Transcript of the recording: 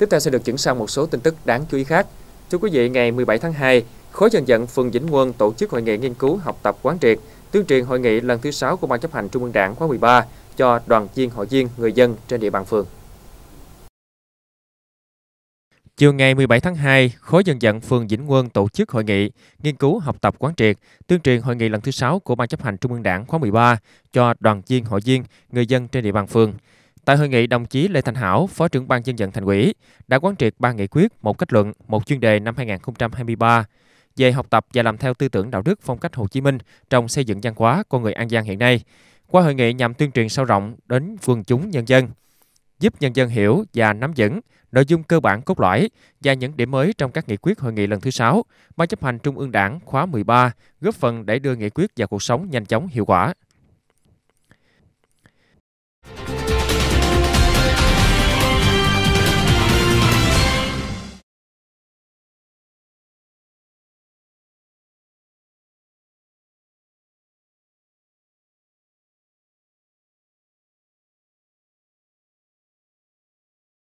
Tiếp theo sẽ được chuyển sang một số tin tức đáng chú ý khác. Thưa quý vị, ngày 17 tháng 2, Khối dân vận phường Vĩnh Quân tổ chức hội nghị nghiên cứu, học tập quán triệt, tuyên truyền hội nghị lần thứ 6 của Ban chấp hành Trung ương Đảng khóa 13 cho đoàn viên hội viên người dân trên địa bàn phường. Chiều ngày 17 tháng 2, Khối dân vận phường Vĩnh Quân tổ chức hội nghị nghiên cứu, học tập quán triệt, tuyên truyền hội nghị lần thứ 6 của Ban chấp hành Trung ương Đảng khóa 13 cho đoàn viên hội viên người dân trên địa bàn phường. Tại hội nghị, đồng chí Lê Thành Hảo, Phó trưởng ban dân vận thành ủy, đã quán triệt ba nghị quyết, một kết luận, một chuyên đề năm 2023 về học tập và làm theo tư tưởng đạo đức phong cách Hồ Chí Minh trong xây dựng văn hóa con người An Giang hiện nay. Qua hội nghị nhằm tuyên truyền sâu rộng đến quần chúng nhân dân, giúp nhân dân hiểu và nắm vững nội dung cơ bản cốt lõi và những điểm mới trong các nghị quyết hội nghị lần thứ 6, Ban chấp hành Trung ương Đảng khóa 13, góp phần để đưa nghị quyết vào cuộc sống nhanh chóng hiệu quả.